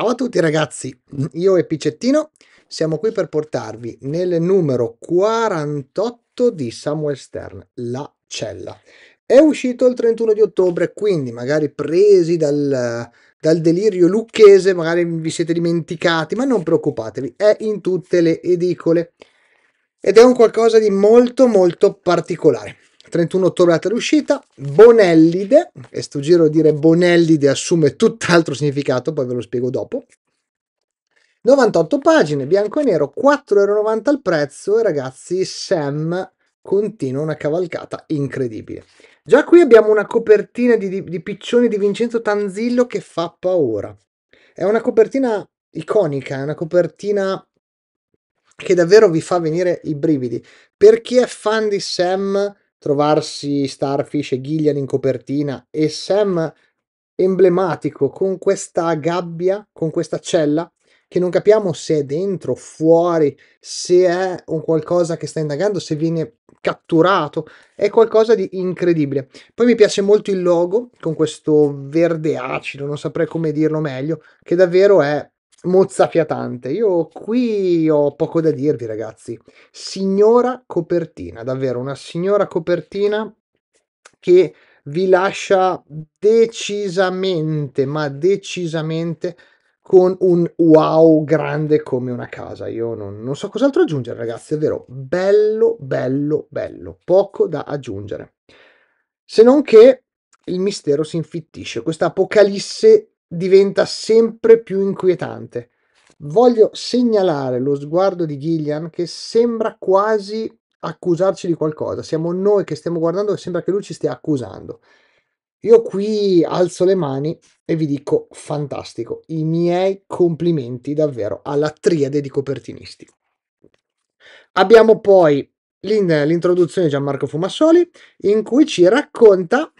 Ciao a tutti ragazzi, io e Picettino siamo qui per portarvi nel numero 48 di Samuel Stern, La Cella. È uscito il 31 di ottobre, quindi magari presi dal, dal delirio lucchese, magari vi siete dimenticati, ma non preoccupatevi, è in tutte le edicole ed è un qualcosa di molto molto particolare. 31 ottobre data d'uscita, Bonellide, e sto giro dire Bonellide assume tutt'altro significato, poi ve lo spiego dopo. 98 pagine, bianco e nero, 4,90 euro al prezzo e ragazzi Sam continua una cavalcata incredibile. Già qui abbiamo una copertina di, di, di piccioni di Vincenzo Tanzillo che fa paura. È una copertina iconica, è una copertina che davvero vi fa venire i brividi. Per chi è fan di Sam, trovarsi Starfish e Gillian in copertina e Sam emblematico con questa gabbia, con questa cella che non capiamo se è dentro, fuori, se è un qualcosa che sta indagando, se viene catturato, è qualcosa di incredibile. Poi mi piace molto il logo con questo verde acido, non saprei come dirlo meglio, che davvero è mozzafiatante. Io qui ho poco da dirvi, ragazzi. Signora copertina, davvero una signora copertina che vi lascia decisamente, ma decisamente con un wow grande come una casa. Io non, non so cos'altro aggiungere, ragazzi, è vero, bello, bello, bello, poco da aggiungere. Se non che il mistero si infittisce, questa apocalisse diventa sempre più inquietante. Voglio segnalare lo sguardo di Gillian che sembra quasi accusarci di qualcosa. Siamo noi che stiamo guardando e sembra che lui ci stia accusando. Io qui alzo le mani e vi dico fantastico, i miei complimenti davvero alla triade di copertinisti. Abbiamo poi l'introduzione di Gianmarco Fumassoli in cui ci racconta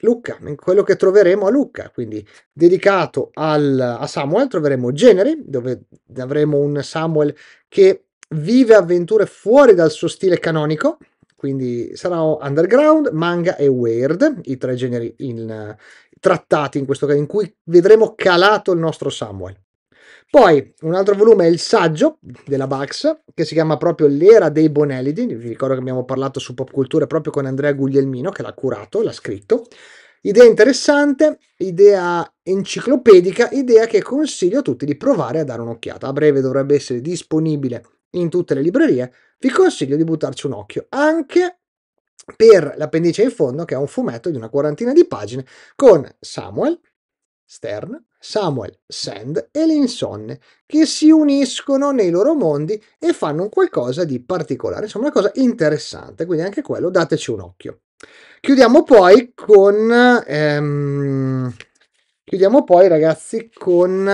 Lucca, in quello che troveremo a Lucca, quindi dedicato al, a Samuel troveremo Generi, dove avremo un Samuel che vive avventure fuori dal suo stile canonico, quindi saranno underground, manga e weird, i tre generi in, trattati in questo caso, in cui vedremo calato il nostro Samuel. Poi un altro volume è il saggio della Bax, che si chiama proprio L'era dei Bonelidi. Vi ricordo che abbiamo parlato su Pop Culture proprio con Andrea Guglielmino, che l'ha curato, l'ha scritto. Idea interessante, idea enciclopedica, idea che consiglio a tutti di provare a dare un'occhiata. A breve dovrebbe essere disponibile in tutte le librerie. Vi consiglio di buttarci un occhio anche per l'appendice in fondo, che è un fumetto di una quarantina di pagine con Samuel, Stern, Samuel Sand e l'insonne, che si uniscono nei loro mondi e fanno qualcosa di particolare, insomma una cosa interessante, quindi anche quello dateci un occhio. Chiudiamo poi con... Ehm, chiudiamo poi ragazzi con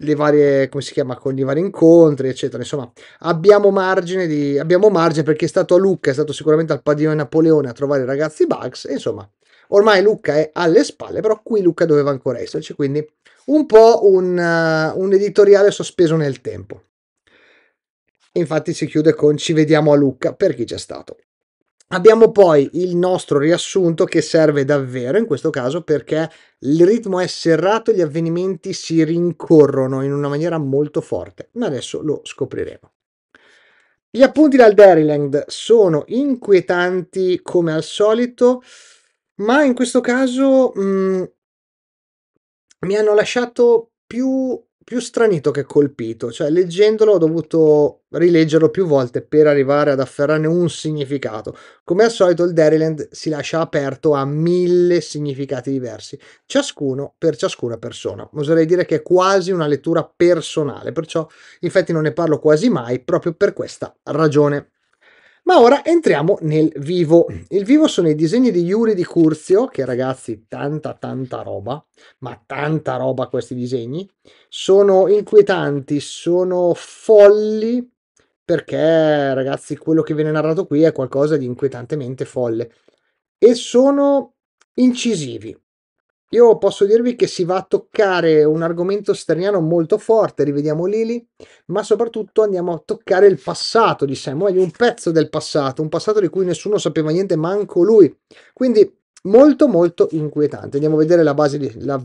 le varie, come si chiama, con i vari incontri, eccetera. Insomma, abbiamo margine, di, abbiamo margine perché è stato a Lucca, è stato sicuramente al padiglione Napoleone a trovare i ragazzi Bugs, e insomma, Ormai Lucca è alle spalle, però qui Lucca doveva ancora esserci, quindi un po' un, uh, un editoriale sospeso nel tempo. Infatti si chiude con ci vediamo a Lucca per chi c'è stato. Abbiamo poi il nostro riassunto che serve davvero in questo caso perché il ritmo è serrato e gli avvenimenti si rincorrono in una maniera molto forte, ma adesso lo scopriremo. Gli appunti dal Dairyland sono inquietanti come al solito, ma in questo caso mh, mhmm, mi hanno lasciato più, più stranito che colpito, cioè leggendolo ho dovuto rileggerlo più volte per arrivare ad afferrarne un significato. Come al solito il Dairyland si lascia aperto a mille significati diversi, ciascuno per ciascuna persona. Oserei dire che è quasi una lettura personale, perciò infatti non ne parlo quasi mai proprio per questa ragione. Ma ora entriamo nel vivo. Il vivo sono i disegni di Yuri di Curzio, che ragazzi, tanta tanta roba, ma tanta roba questi disegni. Sono inquietanti, sono folli, perché ragazzi, quello che viene narrato qui è qualcosa di inquietantemente folle. E sono incisivi, io posso dirvi che si va a toccare un argomento sterniano molto forte, rivediamo Lili, ma soprattutto andiamo a toccare il passato di Sam, o un pezzo del passato, un passato di cui nessuno sapeva niente, manco lui. Quindi molto molto inquietante. Andiamo a vedere la base, di, la,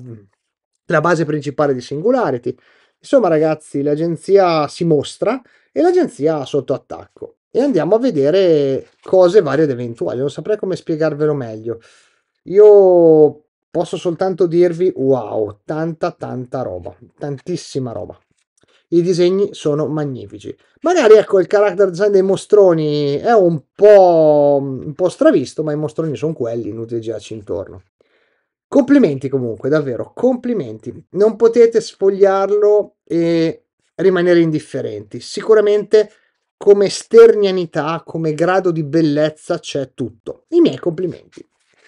la base principale di Singularity. Insomma ragazzi, l'agenzia si mostra e l'agenzia sotto attacco. E andiamo a vedere cose varie ed eventuali, non saprei come spiegarvelo meglio. Io Posso soltanto dirvi wow, tanta tanta roba, tantissima roba. I disegni sono magnifici. Magari ecco il character design dei mostroni è un po', un po stravisto, ma i mostroni sono quelli, inutile girarci intorno. Complimenti comunque, davvero, complimenti. Non potete sfogliarlo e rimanere indifferenti. Sicuramente come sternianità, come grado di bellezza c'è tutto. I miei complimenti.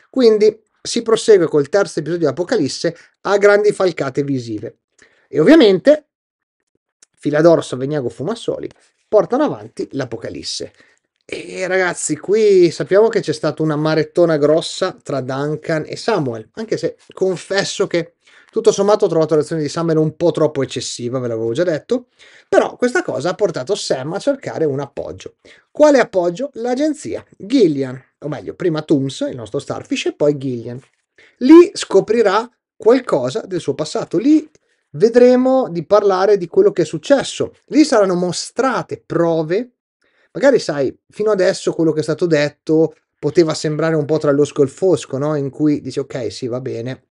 Quindi si prosegue col terzo episodio di Apocalisse a grandi falcate visive. E ovviamente Filadoro, Veniago, Fumassoli portano avanti l'Apocalisse. E ragazzi, qui sappiamo che c'è stata una marettona grossa tra Duncan e Samuel, anche se confesso che tutto sommato ho trovato la reazione di Samuel un po' troppo eccessiva, ve l'avevo già detto, però questa cosa ha portato Sam a cercare un appoggio. Quale appoggio? L'agenzia Gillian, o meglio, prima Tums, il nostro Starfish, e poi Gillian. Lì scoprirà qualcosa del suo passato, lì vedremo di parlare di quello che è successo, lì saranno mostrate prove, magari sai, fino adesso quello che è stato detto poteva sembrare un po' tra l'osco e il fosco, no? in cui dici ok sì va bene,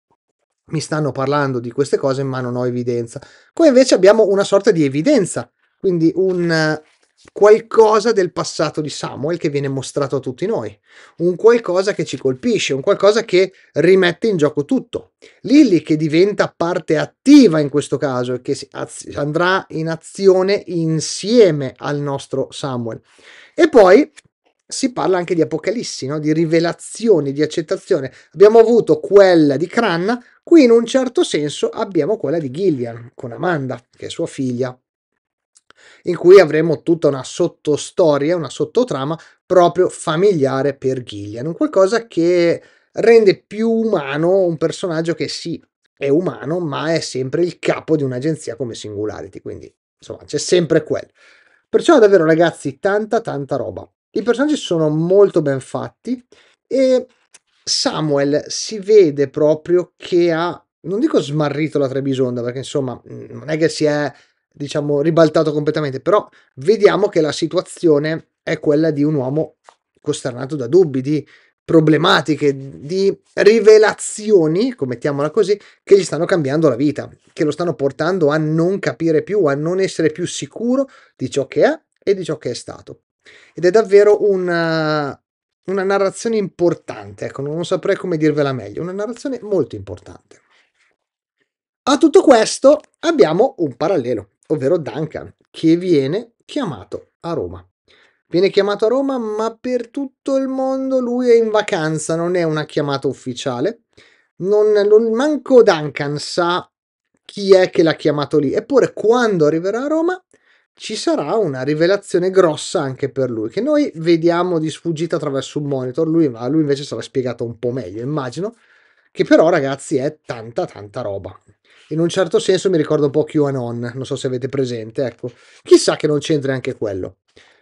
mi stanno parlando di queste cose ma non ho evidenza. Qua invece abbiamo una sorta di evidenza, quindi un qualcosa del passato di Samuel che viene mostrato a tutti noi, un qualcosa che ci colpisce, un qualcosa che rimette in gioco tutto. Lilly che diventa parte attiva in questo caso e che andrà in azione insieme al nostro Samuel. E poi si parla anche di Apocalissi, no? di rivelazioni, di accettazione. Abbiamo avuto quella di Cranna, qui in un certo senso abbiamo quella di Gillian con Amanda, che è sua figlia in cui avremo tutta una sottostoria, una sottotrama proprio familiare per Gillian, un qualcosa che rende più umano un personaggio che sì è umano, ma è sempre il capo di un'agenzia come Singularity, quindi insomma c'è sempre quello. Perciò davvero ragazzi, tanta tanta roba. I personaggi sono molto ben fatti e Samuel si vede proprio che ha non dico smarrito la Trebisonda perché insomma mm, non è che si è diciamo, ribaltato completamente, però vediamo che la situazione è quella di un uomo costernato da dubbi, di problematiche, di rivelazioni, mettiamola così, che gli stanno cambiando la vita, che lo stanno portando a non capire più, a non essere più sicuro di ciò che è e di ciò che è stato. Ed è davvero una, eh, una narrazione importante, ecco, non saprei come dirvela meglio, una narrazione molto importante. A tutto questo abbiamo un parallelo, ovvero Duncan, che viene chiamato a Roma. Viene chiamato a Roma, ma per tutto il mondo lui è in vacanza, non è una chiamata ufficiale. Non, non, manco Duncan sa chi è che l'ha chiamato lì. Eppure, quando arriverà a Roma, ci sarà una rivelazione grossa anche per lui, che noi vediamo di sfuggita attraverso un monitor, lui, a lui invece sarà spiegato un po' meglio, immagino, che però ragazzi è tanta tanta roba in un certo senso mi ricorda un po' QAnon, non so se avete presente, ecco. Chissà che non c'entri anche quello.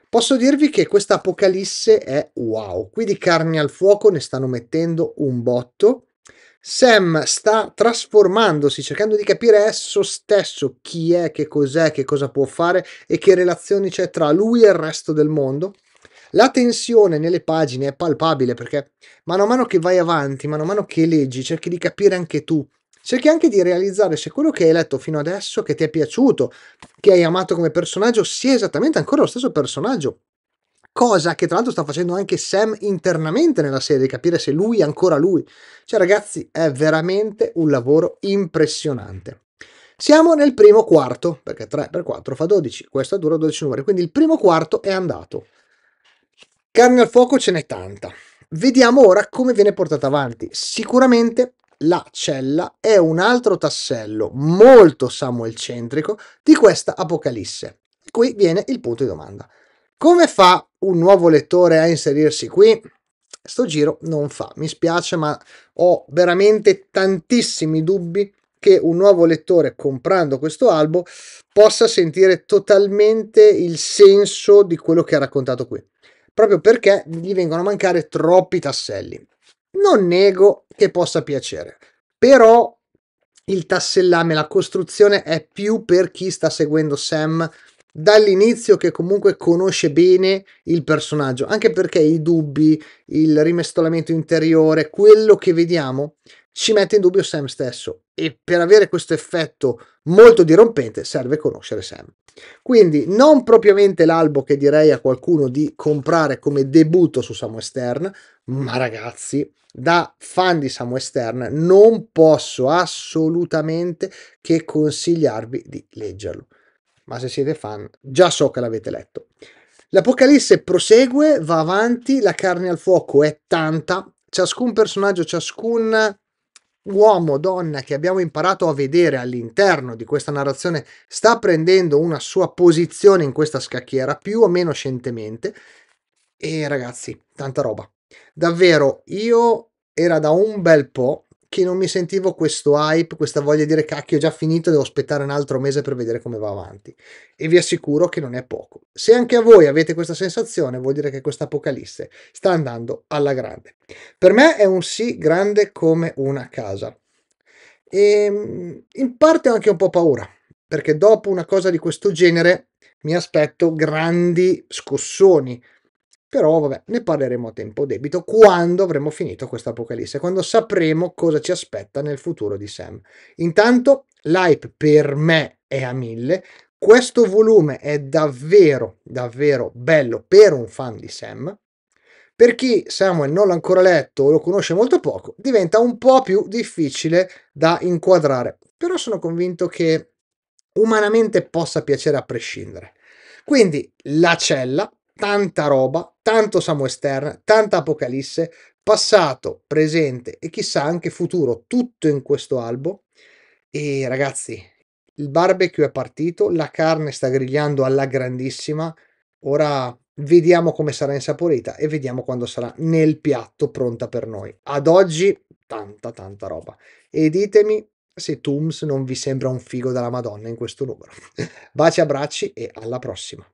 Posso dirvi che questa apocalisse è wow, qui di carne al fuoco ne stanno mettendo un botto. Sam sta trasformandosi, cercando di capire esso stesso chi è, che cos'è, che cosa può fare e che relazioni c'è tra lui e il resto del mondo. La tensione nelle pagine è palpabile perché mano a mano che vai avanti, mano a mano che leggi, cerchi di capire anche tu Cerchi anche di realizzare se quello che hai letto fino adesso, che ti è piaciuto, che hai amato come personaggio, sia esattamente ancora lo stesso personaggio. Cosa che tra l'altro sta facendo anche Sam internamente nella serie, capire se lui è ancora lui. Cioè ragazzi, è veramente un lavoro impressionante. Siamo nel primo quarto, perché 3 per 4 fa 12, questo dura 12 numeri, quindi il primo quarto è andato. Carne al fuoco ce n'è tanta. Vediamo ora come viene portata avanti. Sicuramente la cella è un altro tassello molto samuelcentrico di questa Apocalisse. E qui viene il punto di domanda. Come fa un nuovo lettore a inserirsi qui? Sto giro non fa, mi spiace, ma ho veramente tantissimi dubbi che un nuovo lettore comprando questo albo possa sentire totalmente il senso di quello che ha raccontato qui, proprio perché gli vengono a mancare troppi tasselli non nego che possa piacere, però il tassellame, la costruzione è più per chi sta seguendo Sam dall'inizio che comunque conosce bene il personaggio, anche perché i dubbi, il rimestolamento interiore, quello che vediamo, ci mette in dubbio Sam stesso e per avere questo effetto molto dirompente serve conoscere Sam. Quindi non propriamente l'albo che direi a qualcuno di comprare come debutto su Samu Stern, ma ragazzi, da fan di Samu Stern non posso assolutamente che consigliarvi di leggerlo. Ma se siete fan, già so che l'avete letto. L'Apocalisse prosegue, va avanti, la carne al fuoco è tanta, ciascun personaggio, ciascun uomo, donna che abbiamo imparato a vedere all'interno di questa narrazione sta prendendo una sua posizione in questa scacchiera più o meno scientemente. E ragazzi, tanta roba. Davvero, io era da un bel po' che non mi sentivo questo hype, questa voglia di dire cacchio, ho già finito, devo aspettare un altro mese per vedere come va avanti. E vi assicuro che non è poco. Se anche a voi avete questa sensazione, vuol dire che questa apocalisse sta andando alla grande. Per me è un sì grande come una casa. E ehm, in parte ho anche un po' paura, perché dopo una cosa di questo genere mi aspetto grandi scossoni, però vabbè, ne parleremo a tempo debito quando avremo finito questa apocalisse, quando sapremo cosa ci aspetta nel futuro di Sam. Intanto l'hype per me è a mille, questo volume è davvero, davvero bello per un fan di Sam. Per chi Samuel non l'ha ancora letto o lo conosce molto poco, diventa un po' più difficile da inquadrare, però sono convinto che umanamente possa piacere a prescindere. Quindi la cella tanta roba, tanto Samu Stern, tanta Apocalisse, passato, presente e chissà anche futuro, tutto in questo albo. E ragazzi, il barbecue è partito, la carne sta grigliando alla grandissima, ora vediamo come sarà insaporita e vediamo quando sarà nel piatto pronta per noi. Ad oggi tanta tanta roba. E ditemi se Tooms non vi sembra un figo della Madonna in questo numero. Baci, abbracci e alla prossima.